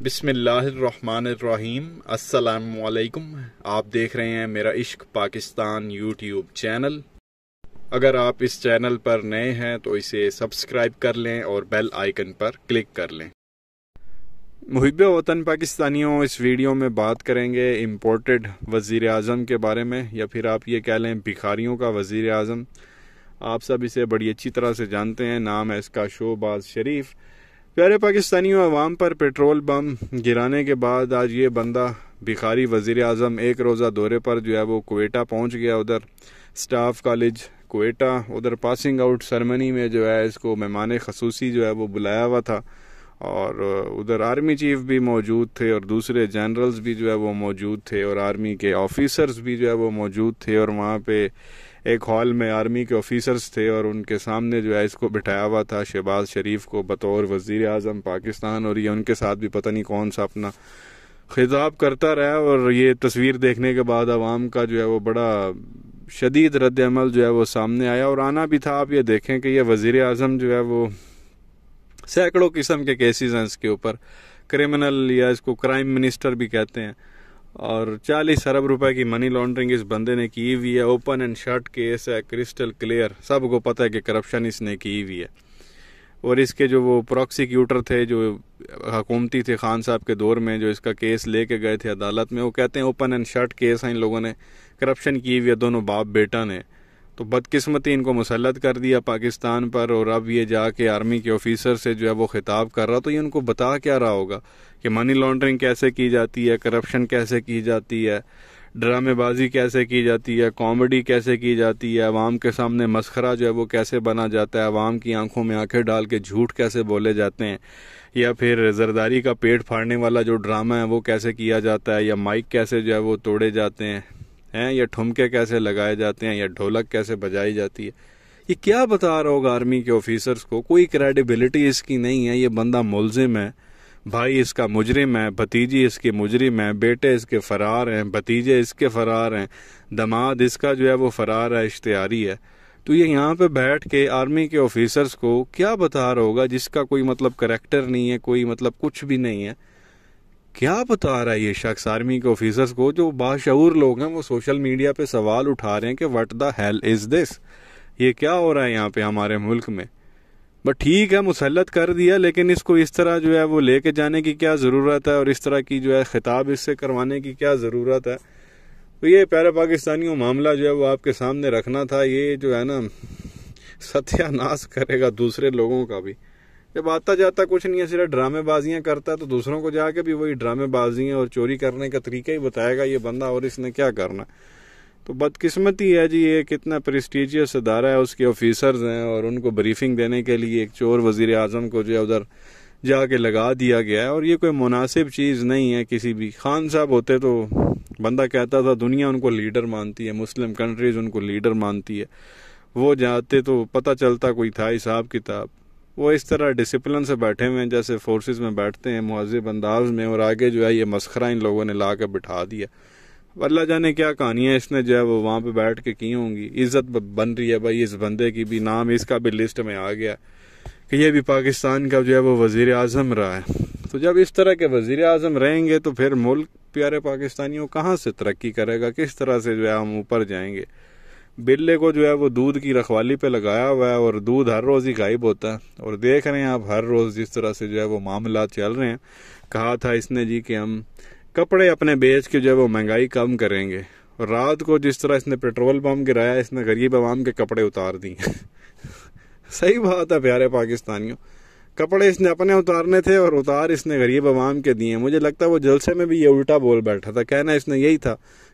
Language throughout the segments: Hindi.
बिसमीम असलकुम आप देख रहे हैं मेरा इश्क पाकिस्तान यूट्यूब चैनल अगर आप इस चैनल पर नए हैं तो इसे सब्सक्राइब कर लें और बेल आइकन पर क्लिक कर लें मुहब वतन पाकिस्तानियों इस वीडियो में बात करेंगे इम्पोर्टेड वज़ी अजम के बारे में या फिर आप ये कह लें भिखारियों का वज़ी अजम आप सब इसे बड़ी अच्छी तरह से जानते हैं नाम है इसका शोबाज शरीफ़ प्यारे पाकिस्तानी अवाम पर पेट्रोल बम गिराने के बाद आज ये बंदा भिखारी वजीर अजम एक रोज़ा दौरे पर जो है वो कोयटा पहुँच गया उधर स्टाफ कॉलेज कोयटा उधर पासिंग आउट सरमनी में जो है इसको मेहमान खसूसी जो है वो बुलाया हुआ था और उधर आर्मी चीफ भी मौजूद थे और दूसरे जनरल्स भी जो है वो मौजूद थे और आर्मी के ऑफिसर्स भी जो है वो मौजूद थे और वहाँ पे एक हॉल में आर्मी के ऑफिसर्स थे और उनके सामने जो है इसको बिठाया हुआ था शहबाज शरीफ को बतौर वजीर अजम पाकिस्तान और ये उनके साथ भी पता नहीं कौन सा अपना खिताब करता रहा और ये तस्वीर देखने के बाद आवाम का जो है वो बड़ा शदीद रद्दमल जो है वो सामने आया और आना भी था आप ये देखें कि यह वज़ी अजम जो है वो सैकड़ों किस्म के केसेस हैं इसके ऊपर क्रिमिनल या इसको क्राइम मिनिस्टर भी कहते हैं और 40 अरब रुपए की मनी लॉन्ड्रिंग इस बंदे ने की हुई है ओपन एंड शर्ट केस है क्रिस्टल क्लियर सबको पता है कि करप्शन इसने की हुई है और इसके जो वो प्रोसिक्यूटर थे जो हकूमती थे खान साहब के दौर में जो इसका केस लेके गए थे अदालत में वो कहते हैं ओपन एंड शर्ट केस है इन लोगों ने करप्शन की हुई है दोनों बाप बेटा ने तो बदकिस्मती इनको मुसलत कर दिया पाकिस्तान पर और अब ये जाके आर्मी के ऑफिसर से जो है वो खिताब कर रहा तो ये उनको बता क्या रहा होगा कि मनी लॉन्ड्रिंग कैसे की जाती है करप्शन कैसे की जाती है ड्रामेबाजी कैसे की जाती है कॉमेडी कैसे की जाती है आवाम के सामने मस्खरा जो है वो कैसे बना जाता है आवाम की आंखों में आंखें डाल के झूठ कैसे बोले जाते हैं या फिर जरदारी का पेट फाड़ने वाला जो ड्रामा है वो कैसे किया जाता है या माइक कैसे जो है वो तोड़े जाते हैं हैं या ठुमके कैसे लगाए जाते हैं या ढोलक कैसे बजाई जाती है ये क्या बता रहा होगा आर्मी के ऑफिसर्स को कोई क्रेडिबिलिटी इसकी नहीं है ये बंदा मुलजिम है भाई इसका मुजरिम है भतीजी इसके मुजरिम है बेटे इसके फ़रार हैं भतीजे इसके फ़रार हैं दमाद इसका जो है वो फ़रार है इश्तियारी है तो ये यहाँ पे बैठ के आर्मी के ऑफिसर्स को क्या बता रहा होगा जिसका कोई मतलब करेक्टर नहीं है कोई मतलब कुछ भी नहीं है क्या बता रहा है ये शख्स आर्मी के ऑफिसर्स को जो बाशूर लोग हैं वो सोशल मीडिया पे सवाल उठा रहे हैं कि what the hell is this ये क्या हो रहा है यहाँ पे हमारे मुल्क में बट ठीक है मुसलत कर दिया लेकिन इसको इस तरह जो है वो लेके जाने की क्या ज़रूरत है और इस तरह की जो है ख़िताब इससे करवाने की क्या ज़रूरत है तो ये पैर पाकिस्तानियों मामला जो है वो आपके सामने रखना था ये जो है ना सत्यानाश करेगा दूसरे लोगों का भी जब आता जाता कुछ नहीं है सिर्फ ड्रामेबाजियाँ करता है तो दूसरों को जाके भी वही ड्रामेबाजियाँ और चोरी करने का तरीका ही बताएगा ये बंदा और इसने क्या करना तो बदकिस्मती है जी ये कितना प्रेस्टिजियस अदारा है उसके ऑफिसर्स हैं और उनको ब्रीफिंग देने के लिए एक चोर वजीर अजम को जो है उधर जाके लगा दिया गया है और ये कोई मुनासिब चीज़ नहीं है किसी भी खान साहब होते तो बंदा कहता था दुनिया उनको लीडर मानती है मुस्लिम कंट्रीज़ उनको लीडर मानती है वो जाते तो पता चलता कोई था हिसाब किताब वो इस तरह डिसिप्लिन से बैठे हुए हैं जैसे फोर्सेस में बैठते हैं मुहजब अंदाज में और आगे जो है ये मस्खरा इन लोगों ने ला बिठा दिया अल्लाह जाने क्या कहानियां इसने जो है वो वहां पे बैठ के की होंगी इज्जत बन रही है भाई इस बंदे की भी नाम इसका भी लिस्ट में आ गया कि ये भी पाकिस्तान का जो है वो वजीर अजम रहा है तो जब इस तरह के वजीर अजम रहेंगे तो फिर मुल्क प्यारे पाकिस्तानियों कहाँ से तरक्की करेगा किस तरह से जो है हम ऊपर जाएंगे बिल्ले को जो है वो दूध की रखवाली पे लगाया हुआ है और दूध हर रोज़ ही गायब होता है और देख रहे हैं आप हर रोज़ जिस तरह से जो है वो मामला चल रहे हैं कहा था इसने जी कि हम कपड़े अपने बेच के जो है वो महंगाई कम करेंगे और रात को जिस तरह इसने पेट्रोल पम्प गिराया इसने गरीब आवाम के कपड़े उतार दिए सही बात है प्यारे पाकिस्तानियों कपड़े इसने अपने उतारने थे और उतार इसने गरीब आवाम के दिए मुझे लगता है वो जलसे में भी ये उल्टा बोल बैठा था कहना इसने यही था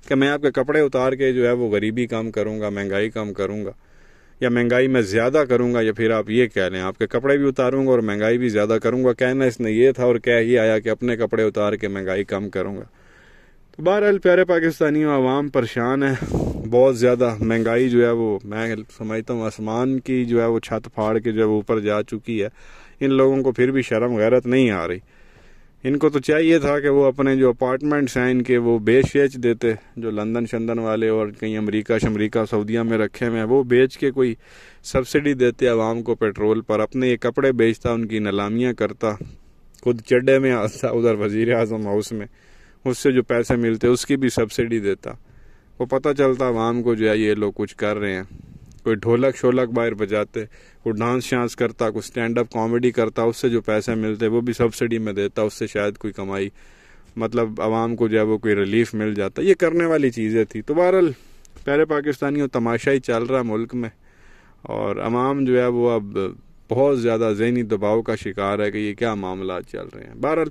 कि मैं आपके कपड़े उतार के जो है वो गरीबी कम करूँगा महंगाई कम करूँगा या महंगाई मैं ज़्यादा करूँगा या फिर आप ये कह लें आपके कपड़े भी उतारूँगा और महंगाई भी ज़्यादा करूँगा कहना इसने ये था और कह ही आया कि अपने कपड़े उतार के महंगाई कम करूँगा तो बहरहाल प्यारे पाकिस्तानियों आवाम परेशान है बहुत ज़्यादा महंगाई जो है वो मैं समझता हूँ आसमान की जो है वो छत फाड़ के जो है वो ऊपर जा चुकी है इन लोगों को फिर भी शर्म गैरत नहीं आ रही इनको तो चाहिए था कि वो अपने जो अपार्टमेंट्स हैं इनके वो बेच वेच देते जो लंदन शंदन वाले और कहीं अमेरिका शमरीका सऊदिया में रखे हुए हैं वो बेच के कोई सब्सिडी देते आवाम को पेट्रोल पर अपने ये कपड़े बेचता उनकी नलामियाँ करता खुद चड्डे में आता उधर वजीर अजम हाउस में उससे जो पैसे मिलते उसकी भी सब्सिडी देता वो पता चलता आवाम को जो है ये लोग कुछ कर रहे हैं कोई ढोलक शोलक बाहर बजाते कोई डांस शांस करता कोई स्टैंड अप कॉमेडी करता उससे जो पैसे मिलते वो भी सब्सिडी में देता उससे शायद कोई कमाई मतलब आवाम को जो है वो कोई रिलीफ मिल जाता ये करने वाली चीज़ें थी तो बहरहाल पहले पाकिस्तानियों तमाशा ही चल रहा मुल्क में और आवाम जो है वो अब बहुत ज़्यादा जहनी दबाव का शिकार है कि ये क्या मामला चल रहे हैं बहरहाल